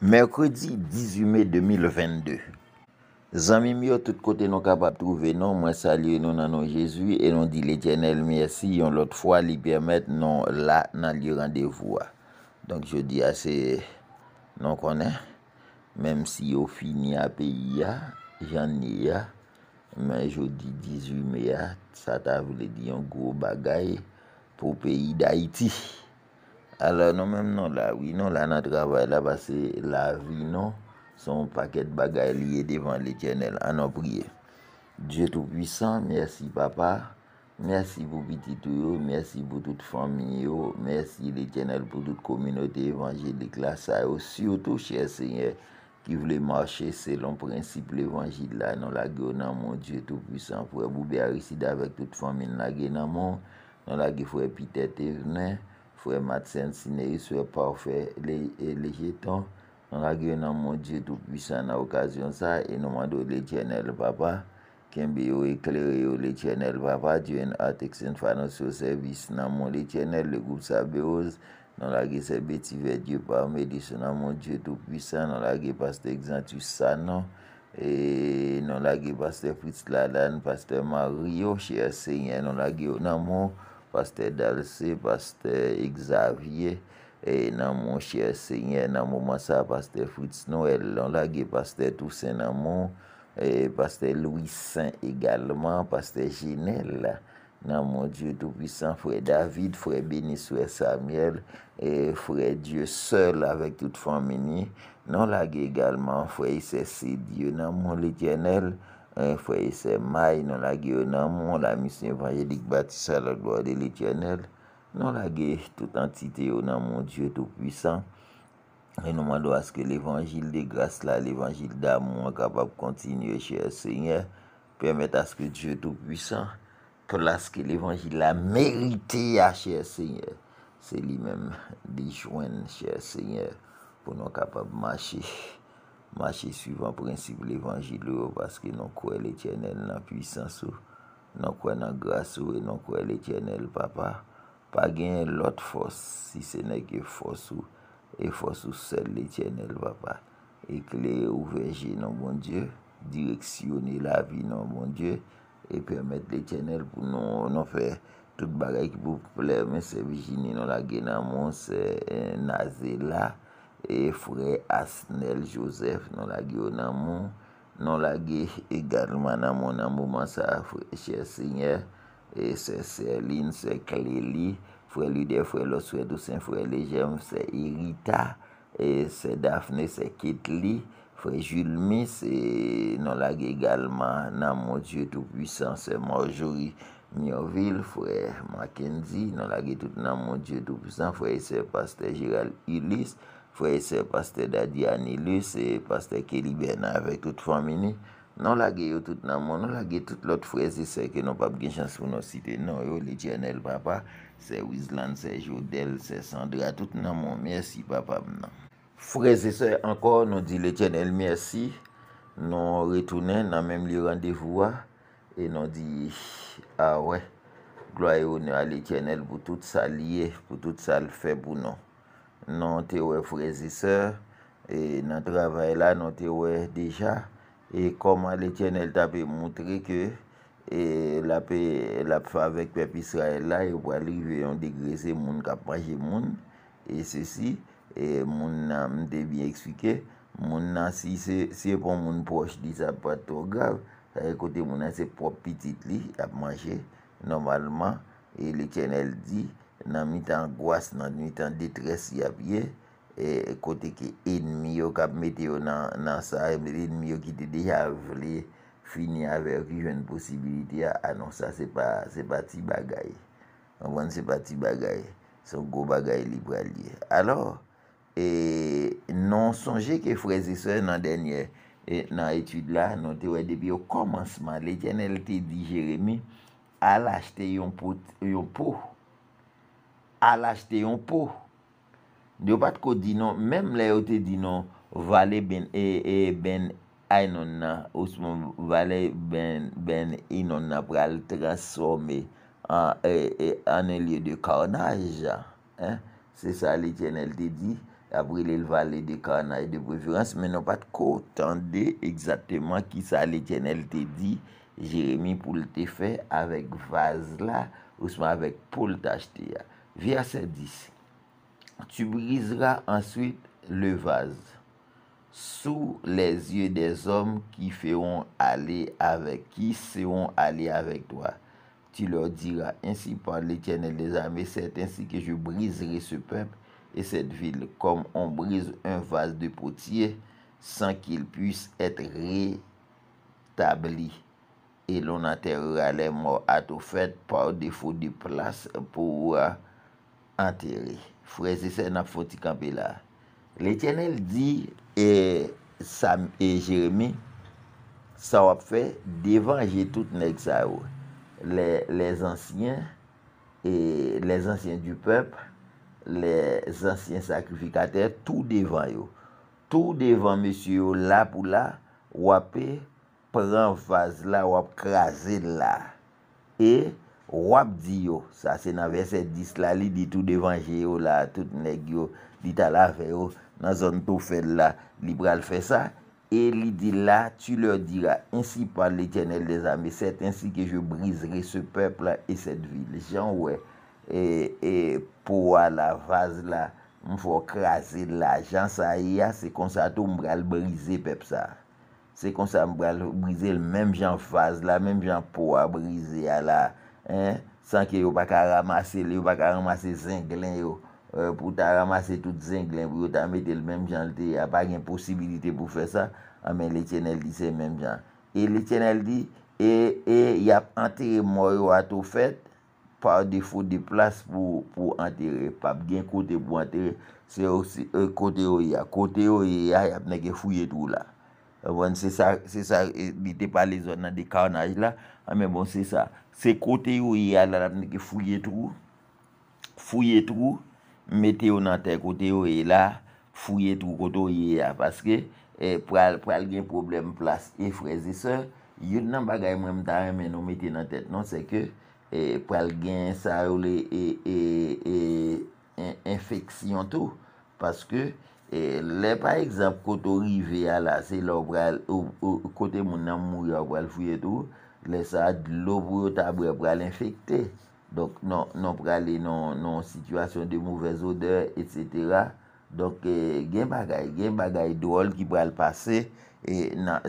Merkredi 18 mey 2022. Zami myo tout kote nou kapap trove nou mwen salye nou nanon Jezou e nou di l'Etyenel mersi yon lot fwa li permette nou la nan li randevou a. Donk jodi a se nou konen. Mem si yo fini a peyi a, jan ni a. Men jodi 18 mey a, sa ta vle di yon gro bagay pou peyi d'Aiti. alor nou menm nou lawi nou la non, ah, non, nan travay la ba se lavi nou son paket bagay liye devan l'Etyenel an nou priye Dje tout pwisan, mersi papa mersi pou piti tou yo, mersi pou tout fami yo mersi l'Etyenel pou tout kominote evanje de klasay yo si yo tou chese nye ki vle mwache se lon prinsip l'Evanjide non, la nou la ge nan moun, Dje tout pwisan pou e boube a risida avek tout fami nan gen nan moun nou la ge fwe pite te vnen fwe mat sensi ne yu swe pa w fe e, le jeton, nan lage yon nan mon dje tou pwisan na okasyon sa, e nom an do le chenel papa, kembe yo e kle yo le chenel papa, dwen a tek sen fanosyo servis nan mon le chenel, le goup sa be oz, nan lage se betive dje pa medisyon nan mon dje tou pwisan, nan lage paste egzantus sa nan, e nan lage paste Fritz Ladan, paste Mario, yon chenel se yon nan lage yon nan moun, Pastè Dalsè, pastè Xavier, e nan moun chèr sènyè, nan moun Mansa, pastè Fritz Noel, nan lage pastè Toussaint nan moun, e pastè Louis Saint, egalman, pastè Ginel, nan moun Diyo tout-puissant, frè David, frè Beni Souè Samuel, e frè Diyo sèl avèk tout-famini, nan lage egalman, frè Ysè Sè Diyo, nan moun Litienel, fweye se may nan lage yo nan moun la misyon evanjidik batisa la gloa de litiyanel, nan lage tout antite yo nan moun Diyo tou pwisan, e nan mandou aske l'evanjid de grase la, l'evanjid da moun, an kapab kontinye, chèr sènyè, pwemèt aske Diyo tou pwisan, klase ke l'evanjid la merite ya, chèr sènyè, se li mèm di jwen chèr sènyè, pou nan kapab mache, Mache suivant prinsip l'evangile non non non ou Paske nou kwe l'Etyenel nan pwisans ou Nou kwe nan gras ou Nou kwe l'Etyenel papa Pa gen l'ot fos Si se ne ke fos ou E fos ou sel l'Etyenel papa E kle ou veje nan bon die Direksyoni la vi nan bon die E pwemet l'Etyenel pou nou Nou fe tout bagay ki pou ple Men se vijini nou la gen Nan mons nazi la e frè Asnel Joseph non nan lage yo nanmou nan lage egalman nanmou nanmouman sa frè chè sènyè e sè Sèline, sè Cléli frè Lidé, frè Lossouè dousen, frè Légème, sè Irita e sè Daphné, sè Kétli frè Jules Miss non e nan lage egalman nanmou diè tou pwisan sè Mojori Miovil frè Mackenzie non nan lage tout nanmou diè tou pwisan frè sè Paste Gérald Ulysse Freze se paste Dadi Anilu, se paste Keliberna avek tout famini. Non lage yo tout namon, non lage tout lot freze se ke non pape gen chans pou nou site. Non yo, l'Etyenel papa, se Wizland, se Jodel, se Sandra, tout namon, mersi papap nan. Freze se ankor nou di l'Etyenel mersi, nou retounen nan menm li randevouwa, e nou di, a ah we, gloye yo nou al Etyenel pou tout sa liye, pou tout sa febou nan. nan tewe freze se, e nan travay la nan tewe deja, e koma le chenel tape mwotre ke, e lape fa avek pep Israel la, e wali veyon degrese moun kap mache moun, e se si, e moun nan mte biye ekswike, moun nan si se pon moun poch di sa pato gav, ta ekote moun nan se popitit li ap mache, normalman, e le chenel di, nan mi tan gwas, nan mi tan detresi ap ye, e, e kote ke enmi yo kap mete yo nan sa, e enmi yo ki te deja vle, fini ave yo ki jwen posibilite ya, anon ah sa se pa ti bagay. Anon se pa ti bagay. Son go bagay li pralye. Alors, non sonje ke frezi soye nan denye, nan etude la, non te wè depi yo komansman, le genel te di jeremi, ala chte yon pouf, A lajte yon pou. De ou pat ko di nou, Mem le yo te di nou, Vale ben e, e, ben, Ay non na, ou smon, Vale ben, ben, E non na pral transforme, An e, e, an e liyo de karnaj, Se sa li tjen el te di, A brele l vale de karnaj, De preferans, Men ou pat ko tande, Eksateman ki sa li tjen el te di, Jeremie pou l te fe, Awek vaz la, ou smon, Awek pou l tajte ya. Via 7-10, tu brisera answit le vaz sou les ye des om ki feron ale avek, ki feron ale avek toa. Tu lor dira, ansi pa le tjenel de zame, set ansi ke je brisere se pem e set vil, kom on brise un vaz de potier san ki el pwis etre re tabli e lon anterra le mor ato fet pa ou defo de plas pou wa anteri. Fwese se nan fwoti kampe la. Le tjenel di e Sam e Jeremy sa wap fe devan je tout nek sa ou. Le les ansyen du pep les ansyen sakrifikater tou devan yo. Tou devan monsi yo la pou la wap pre an faz la wap krasen la e Wap di yo, sa se nan verset dis la, li di tout devanje yo la, tout neg yo, li tala fe yo, nan zon to fed la, li bral fe sa, e li di la, tu lor dira, ansi pa l'Etyenel de Zame, set ansi ke je brizeri se pepl la, e set vil, jan we, e pouwa la vaz la, mfou krasi la, jan sa ya, se konsa to mbral brize pep sa, se konsa mbral brize l'mem jan vaz la, mbem jan pouwa brize a la, Sanke yo pa ka ramase, li yo pa ka ramase zinglen yo. Euh, pou ta ramase tout zinglen, pou ah, yo ta mette l menm jan l te. Ya pa gen posibilite pou fè sa. Amen, le chenel di se menm jan. E le chenel di, e yap enteri mor yo ato fèt. Pa de foute de plas pou enteri. Pa gen kote pou enteri. Se euh, kote yo ya, kote yo ya, yap neke fouye tou la. E euh, bon, se sa, se sa, biti pa le zona de karnaj la. Amen, ah, bon, se sa. Se kote yo yi a la la pneke fouye trou, fouye trou, mette yo nan ten kote yo yi la, fouye trou koto yi a. Paske eh, pral gen problem plas e freze se, yon nan bagay mwen mta remen nou mette nan ten non, se ke eh, pral gen saroule e, e, e infeksyon tou. Paske eh, le pa ekzap koto rive ya la, se lo pral kote moun nan mouyo a pral fouye trou, Lè sa, lò pou yo tabouè pral infekte. Donk, nan pral nan sitwasyon de mouvè non, non, zode, et sètera. Donk, eh, gen bagay, gen bagay dool ki pral pase,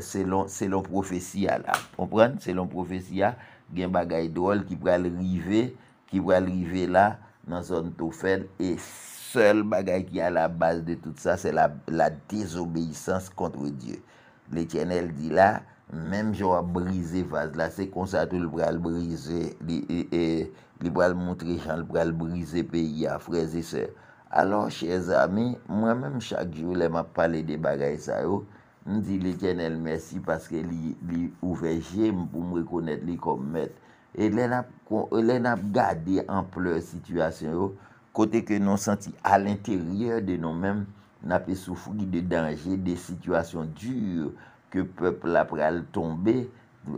se lon profesi ya la. Ponpren, se lon profesi ya, gen bagay dool ki pral rive, ki pral rive la, nan son tofen, et sèl bagay ki a la base de tout sa, se la désobéissance kontre Dieu. Lè tjenèl di la, Mem jwa brize faz la, se konsa tou li pral brize, e, li pral montre chan, li pral brize peyi a freze se. Alors, chè zami, mwen mèm chak jwole m ap pale de bagay sa yo, m di li tjenel mersi paske li ouve jem pou m rekonet li kom met. E lè nap e gade ampleur situasyon yo, kote ke nou santi al interye de nou mèm, napi e soufri de dange, de situasyon dure. ke pepl apre al tombe,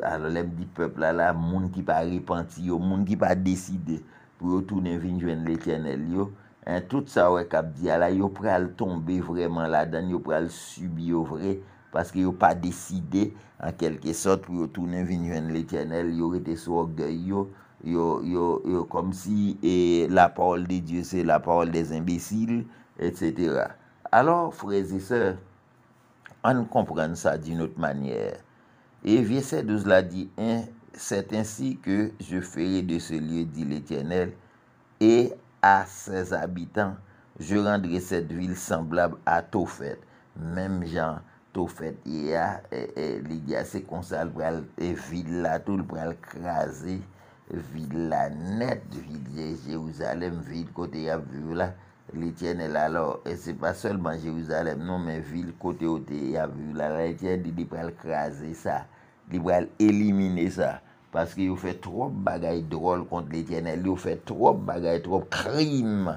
al lem di pepl ala, moun ki pa ripanti yo, moun ki pa deside, pou yo toune vinjwen l'Etyenel yo, an tout sa wè kap di ala, yo pre al tombe vreman la dan, yo pre al subi yo vre, paske yo pa deside, an kelke sot, pou yo toune vinjwen l'Etyenel, yo rete sou ogye yo, yo, yo, yo, yo kom si, e la paol de Diyo se, la paol de zimbisil, et cetera. Alor, freze se, An kompren sa din out manyer. E vie se dou zla di en, set ansi ke je feye de se liye di l'Etyenel, e a sez abitan, je rendre sez vil semblable a Tofet. Mem jan Tofet, e ya, e li diya se konsal, vile la tou l'pral krasi, vile la net, vile je Jeouzalem, vile kote ya vile la, Lè tjenel alò, e se pa sol ban Jérusalem, non men vil kote ote, ya vil alò, lè tjenel di li pral krasè sa, li pral elimine sa. Paske yo fè tro p bagay dròl kont lè tjenel, yo fè tro p bagay, tro p krim,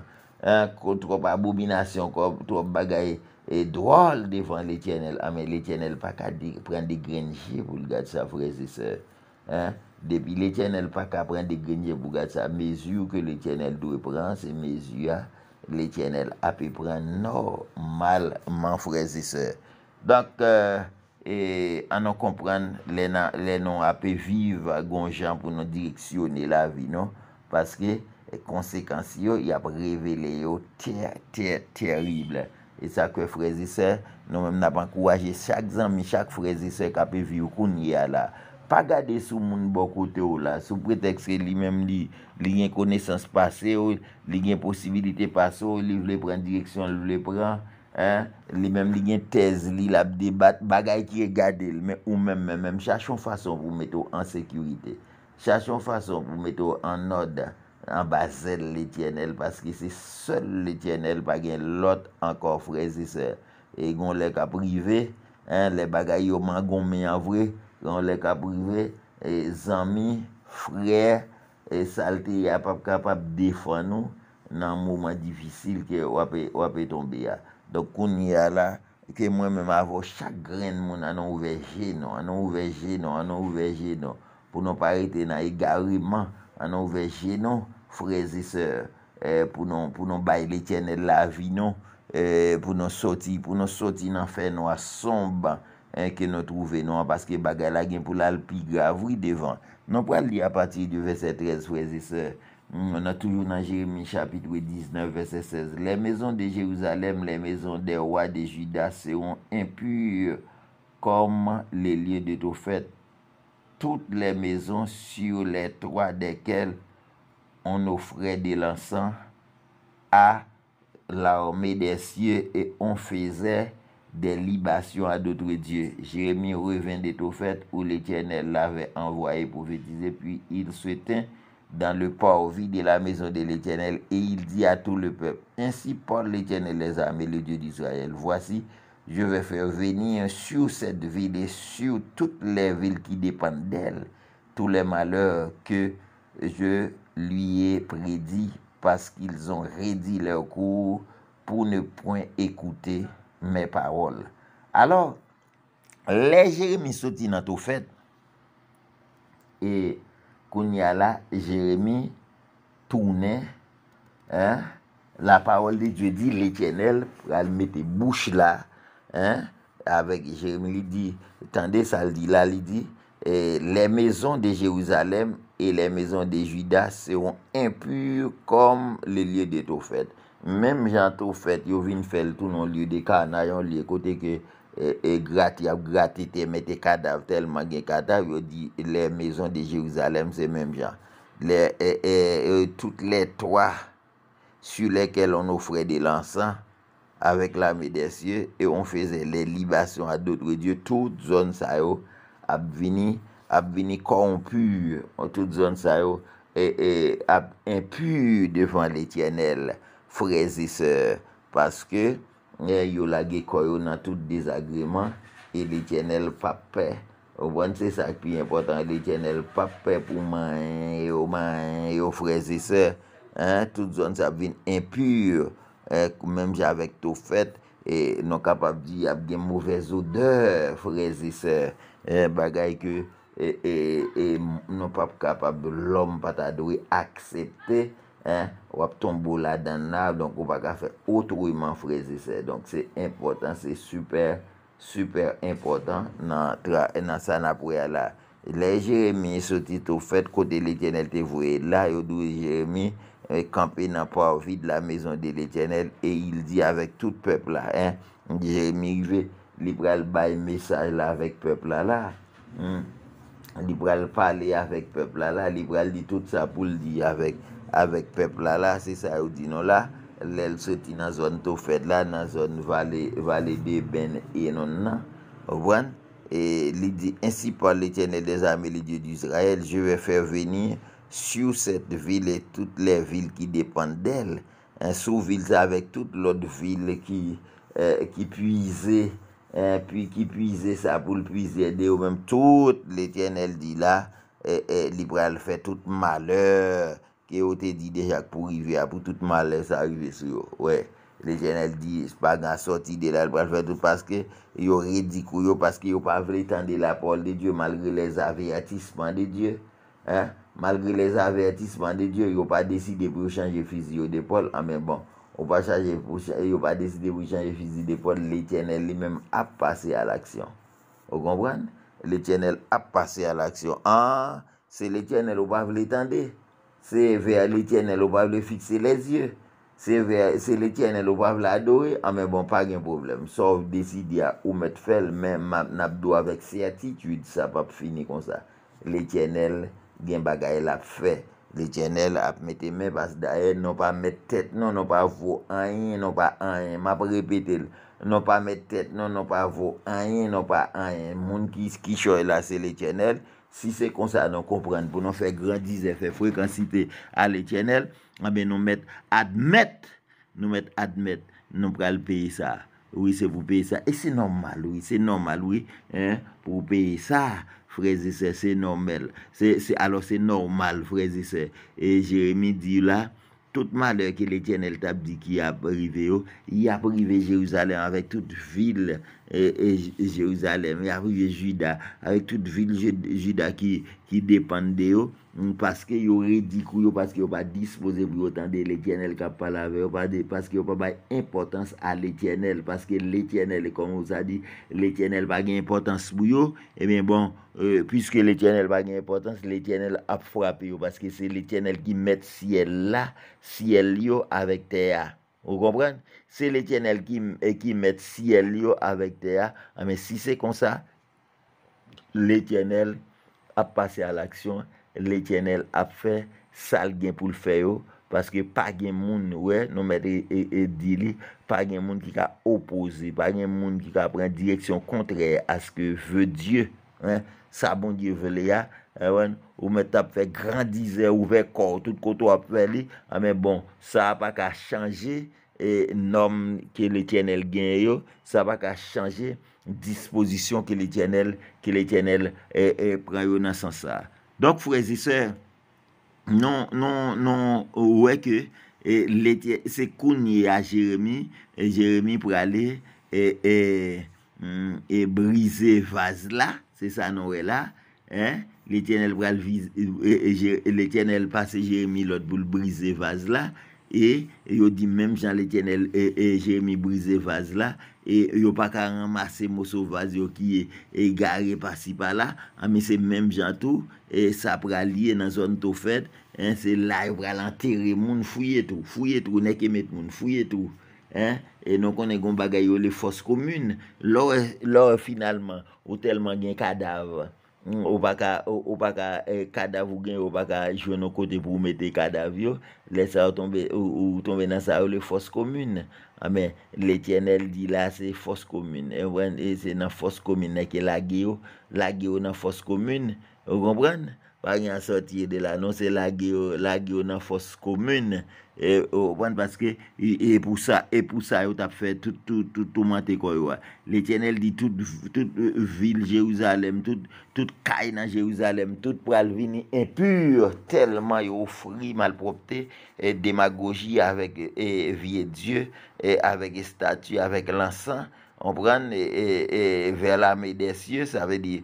tro p aboubination, tro p bagay e dròl defan lè tjenel. Amè lè tjenel pa ka pren de grenje pou l'gat sa frezise. Depi lè tjenel pa ka pren de grenje pou l'gat sa mezou ke lè tjenel dwe pran se mezou ya. Lè tjenèl apè pren nou malman freziseur. Donk, an nou kompren lè nou apè viv gonjan pou nou direksyonè la vi nou. Paske konsekans yo, y ap revele yo ter, ter, terrible. E sa kwe freziseur, nou mèm n'apankouwaje chak zanmi chak freziseur kapè vi ou koun y ala. Pa gade sou moun bokote ou la, sou pretexte li menm li, li gen konesans pase ou, li gen posibilite pase ou, li vle pren direksyon, li vle pren, li menm li gen tez, li labde bat bagay ki e gade ou menm, menm, menm, chachon fason pou mette ou an sekurite, chachon fason pou mette ou an odan, an basel le tjenel, paske se sol le tjenel, pa gen lot an kor freze se, e gon le ka prive, le bagay yo man gon men avre, ki an lè ka privè, e zami, frè, e salte ya pap kapap defan nou nan mouman difisil ki wapè tombe ya. Dok koun ya la, ki mwen mèm avò chagren moun anon ouveje nou, anon ouveje nou, anon e ouveje nou, pou nou parete nan igariman, anon ouveje nou, freze se, pou nou bayle tjenè lavi nou, pou nou soti, pou nou soti nan fè nou asomba. Enke eh, nou trove nou an paske bagala gen pou lal pi gravri devan. Nou pral li a pati di vese 13 vese se. On an toujou nan Jérémie chapit we 19 vese 16. Le mezon de Jérusalem, le mezon de oua de Judas seron impur kom le liye de tofet. Tout le mezon sur le towa dekel on ofre de lansan a l'armé de sye e on feze des libations à d'autres dieux. Jérémie revint des fait où l'Éternel l'avait envoyé prophétiser, puis il se tint dans le vide de la maison de l'Éternel, et il dit à tout le peuple, Ainsi parle l'Éternel les armées, le Dieu d'Israël, voici, je vais faire venir sur cette ville et sur toutes les villes qui dépendent d'elle tous les malheurs que je lui ai prédits, parce qu'ils ont rédit leur cours pour ne point écouter Mè parol. Alors, lè Jérémy soti nan tou fèt. Et, koun ya la, Jérémy tourne. La parol de Dieu dit l'Étienne, elle mette bouche la. Avec Jérémy, il dit, tendez sa, il dit, la, il dit. Les maisons de Jérusalem et les maisons de Juda seront impures comme les lieux de tou fèt. Mèm jan tou fèt, yo vin fèl tout nou liyo de karnayon liyo kote ke e gratiav, e gratite mette kardav tel magen kardav, yo di le mèzon de Jérusalem, se mèm jan. Le, e, e, e, tout le toa, su lekel on ofre de lansan, avèk la mè desye, e on fèze le libasyon adotre diyo, tout zon sa yo ap vini, ap vini koron pur, tout zon sa yo, e, e, ap impur devan l'Etiennelle. freziseur... paske... Eh, yo lagi koyo nan tout dizagriman... e li tjene l papè... ou ban se sak pi important... e li tjene l papè pou man... yo freziseur... Eh, tout zon sa bin impur... mèm j avèk tou fèt... e nou kapap di ap gen mouvè zodeur... freziseur... Eh, bagay ki... e nou pap kapap... lom pata dwi akseptè... wap tombo la dan nab, donk ou baka fe otrou iman freze se. Donk se impotant, se super, super impotant nan sanapou ya la. Le Jeremie, se titou, fet kote l'Etiennelle te vwe la, yo dou Jeremie, e kampe nan pa ou vide la mezon de l'Etiennelle, e il di avek tout pepl la, Jeremie yve, li pral baye mesaj la avek pepl la la. Hmm. li pral pale avek pepl ala, li pral di tout sa pou l di avek pepl ala, se sa ou di nou la, lèl soti nan zon to fed la, nan zon vale de ben enon nan, ouvan, e li di, ensi pa lè tene de zame lè die di Israel, je vè fè veni sou set vile, tout lè vile ki depan del, an sou vile zavek tout lòd vile ki euh, puize, Pwi ki pwize sa pou l'pwize de yo mèm tout, l'Etienne el di la, eh, eh, l'Ibrail fè tout malheur, ki yo te di deja pou rive ya, pou tout malheur sa rive sou yo, wè. L'Etienne el di, jpa gan sorti de la, l'Ibrail fè tout, paske yo redikou yo, paske yo pa vre tende la pol de Diyo malgre les avayatisman de Diyo, malgre les avayatisman de Diyo, yo pa deside pou yo chanje fizio de pol, a mè bon. Ou pa chanje, ou pa deside pou chanje fizi depon, l'Etyenel li men ap pase al aksyon. Ou kompran? L'Etyenel ap pase al aksyon. An, ah, se l'Etyenel ou pa vle tende, se l'Etyenel ou pa vle fikse le zye, se l'Etyenel ou pa vle adore, an men bon pa gen problem, sov deside ya ou met fel men map nabdo avèk se atitude, sa pap fini kon sa. L'Etyenel gen bagay la fey. Le chenel ap mette mè pas dahè, e, nou pa mette tèt, nou nou pa vò an yè, nou pa an yè. Map repete lè, nou pa mette tèt, nou nou pa vò an yè, nou pa an yè. Moun ki choy la se le chenel, si se konsa nan kompren, pou nan fè grandize, fè frekansite a le chenel, mè nou mette admet, nou mette admet, nou pral peye sa. Ouye se vou peye sa, e se normal ouye, se normal ouye, pou peye sa. Frèze se, se nomel. Se, se, alò se nomal, frèze se. E Jeremie di la, tout malè ki l'Etienne el Tabdi ki ap rive yo, oh, i ap rive Jerusalem avèk tout vil, e Jerusalem, y ap rive Juda, avèk tout vil Juda ki, ki depande yo, oh. Paske yo re di kou yo, paske yo pa dispose yo tan de l'Etyenel kap pa lave, yo pa de paske yo pa bay importans a l'Etyenel, paske l'Etyenel, komon sa di, l'Etyenel bagay importans pou yo, e eh ben bon, euh, pwiske l'Etyenel bagay importans, l'Etyenel ap frape yo, paske se l'Etyenel ki met siye la, siye liyo avek teya. Ou kompran? Se l'Etyenel ki eh, met siye liyo avek teya, a men si se kon sa, l'Etyenel ap pase al aksyon, l'Etiennel ap fè sal gen pou l'fè yo, paske pa gen moun wè, nou mète e di li, pa gen moun ki ka opose, pa gen moun ki ka pren direksyon kontrè aske vè Diyo, sa bon Diyo vè lè ya, eh ou mète ap fè grandize, ou vè kor, tout koto ap fè li, amè ah, bon, sa pa ka chanje, e eh, nom ke l'Etiennel gen yo, sa pa ka chanje, disposisyon ke l'Etiennel, ke l'Etiennel e eh, preyo nan san sa, Lok frezise, nan wè ke se kounye a Jeremie, Jeremie pou ale e brise vaz la, se sa nan wè la, le ten el pase Jeremie lot boule brise vaz la. E yo di menm jan letyen el e, e, jemi brize vaz la, e yo pa ka remase moso vaz yo ki e, e gare pasi pa la, ame se menm jan tou, e sa pra liye nan zon to fed, en se la yo pra lan tere moun fuyetou, fuyetou, ne kemet moun, fuyetou. En, enon konen gom bagay yo le fos komune, lor, lor finalman, ou telman gen kadavre. Mm, ou pa ka eh, kadav ou gen, ou pa ka jwen nou kote pou mete kadav yo, le sa ou tombe nan sa ou le fos komyoun. A ah, men, le tjen el di la se fos komyoun. Ewen, eh, e eh, se nan fos komyoun neke la geyo, la geyo nan fos komyoun. Ewen, e se nan fos komyoun neke la geyo, la geyo nan fos komyoun. pa yon sortye de non, la, nou se la geyo nan fos komoun, ou oh, an, paske, epousa, epousa yo tap fè, toutou, toutou, toutou mante koy wè, le tjenel di toutou, toutou, euh, vil Jeouzalem, toutou, toutou, kaj nan Jeouzalem, toutou pralvini impur, telman yo fri malpropte, e demagogi avèk vie Diyo, avèk statu, avèk lansan, kompren, e ver la me desye, sa ve di,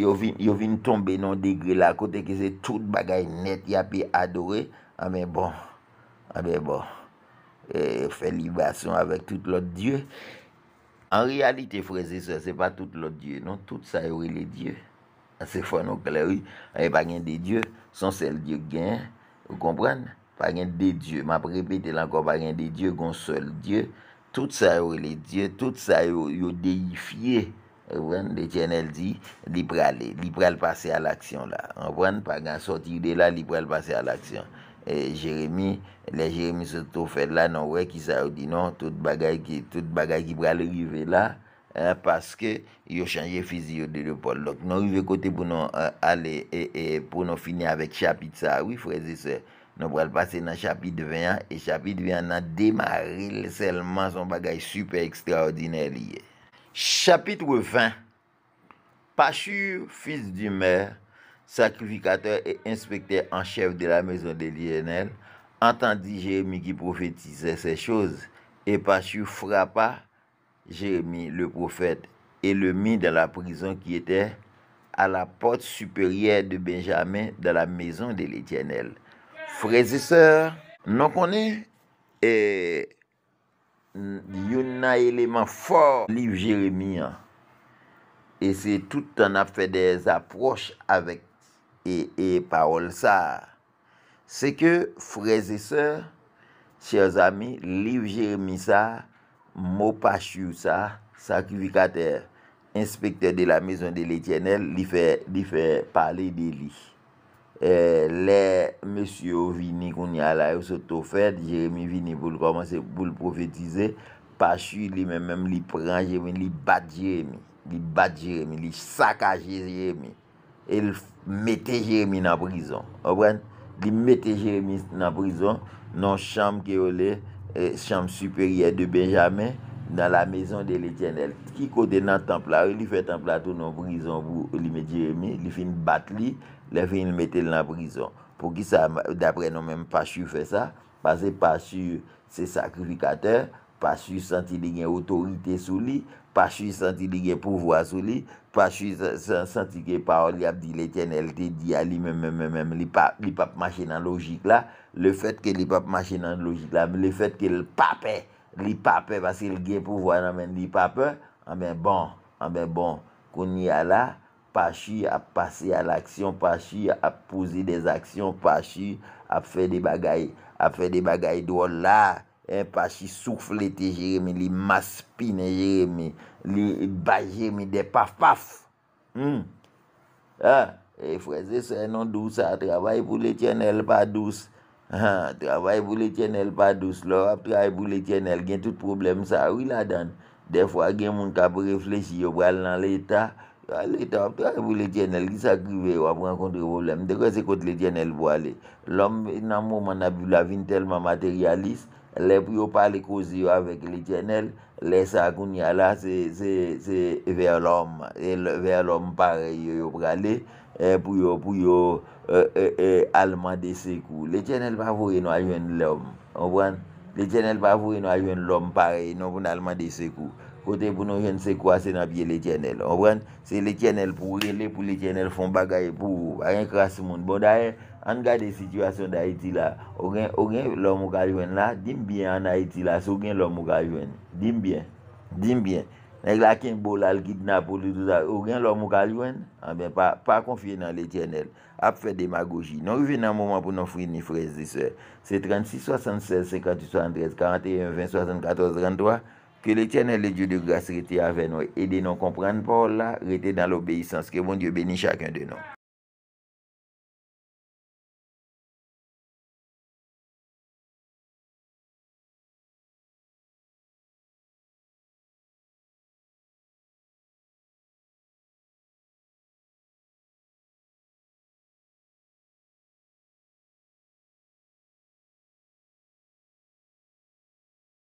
yo vin tombe nan degri la kote, ki se tout bagay net, ya pe adore, a ah, men bon, a ah, men bon, e fe libasyon avek tout lot diyo, an realite freze se, se pa tout lot diyo, non, tout sa yori le diyo, se fwano kleri, a men pa gen de diyo, son sel diyo gen, ou kompren, pa gen de diyo, ma prepetel anko pa gen de diyo, kon sel diyo, Tout sa yo le diye, tout sa yo yo deyifiye, le chenel di, li prale, li prale pase a l'aksyon la. Anpwen, pagan, soti yu dey la, li prale pase a l'aksyon. E, Jeremie, le Jeremie se to fèd la, nan wè ki sa yo di nan, tout bagay ki prale yu ve la, e, paske yo chanje fizi yo dey de Paul Locke. Nan yu ve kote pou nan euh, ale, e, pou nan fini avèk chapit sa, wè fwè zisey. Nou pral pase nan chapit 20 an, e chapit 20 an nan demaril selman son bagay super ekstraordiner liye. Chapit 20 Pachou, fils di mer, sakrifikater e inspektè an chèv de la mezon de l'Etiennelle, entendi Jérémie ki profetize se chouz, e Pachou frapa Jérémie le profet e le mi de la prizon ki etè a la pot supériè de Benjamè de la mezon de l'Etiennelle. Freze seur, nan konen, yon nan eleman for Liv Jeremia. E se tout an a fe des aproche avek e e parol sa. Se ke freze seur, chers ami, Liv Jeremisa Mopachu sa, sa kivikater, inspektor de la mizon de l'Etienne, li fe pale de li. Eh, lè mèsyò vini koun yalè ou sotou fèd, Jeremie vini pou l'komanse, pou l'profetize, pa chui li mè mèm li pran Jeremie, li bat Jeremie, li bat Jeremie, li sakajize Jeremie, el mette Jeremie nan prizon, obwen, li mette Jeremie nan prizon, nan chanm ki o lè, e, chanm superyè de Benjamè, nan la mèson de lè tjenèl. Ki kode nan templar, li fè templar tou nan prizon, li mette Jeremie, li fin bat li, Le venil metel nan brison. Po ki sa, dapre nou men, pa chou fè sa, pase pa chou se sakrifikater, pa chou santi li gen otorite sou li, pa chou santi li gen pouvoi sou li, pa chou santi gen pa or li abdi leten, el te di a li men men men men, li pape mache nan logik la, le fèt ke li pape mache nan logik la, le fèt ke li pape, li pape, pase li gen pouvoi nan men, li pape, an ben bon, an ben bon, kon ni ala, Pachy ap pase al aksyon, pachy ap pose de aksyon, pachy ap fe de bagay, ap fe de bagay do la. E pachy souflete jereme, li maspine jereme, li bajeme de paf paf. E freze se non dousa, ah, travay pou le tjen el pa dous. Ah, travay pou le tjen el pa dous, lor api ay pou le tjen el gen tout problem sa. Ou la dan, defwa gen moun ka pou refleji yo bral nan l'eta. Alè, tou ap tou ap pou lè chenèl, ki sa gri vè yo ap wè an konti wò blèm, dekwen se konti lè chenèl pou alè. Lòm nan mò man ap bi la vin telman materialist, lè pou yo pale kozi yo avèk lè chenèl, lè sa akoun ya la se ver lòm, ver lòm pare yo yo prale pou yo euh, euh, euh, alman de sekou. Lè chenèl pa vò, yon wè yon lòm, anpwen? Lè chenèl pa vò, yon wè yon lòm pare, yon wè alman de sekou. Kote pou nou gen se kwa se nan biye le tjenel. On pren se le tjenel pou renle pou le tjenel fon bagay pou a gen kras moun. Bon daye, an gade situasyon da Haiti la, o gen lom mou kalwen la, dim bien an Haiti la se o gen lom mou kalwen. Dim bien, dim bien. Neng la ken bol al gidnap ou li tout sa, o gen lom mou kalwen? An ben pa, pa konfye nan le tjenel. A pfe demagogi. Non reven nan mouman pou nou frini frez diswe. Se 36, 76, 58, 73, 41, 20, 74, 33... ke lè tè nè lè djou de glas rete avè nou, e de nou kompran pou la rete dan l'obeysans, ke moun djou beni chakèn de nou.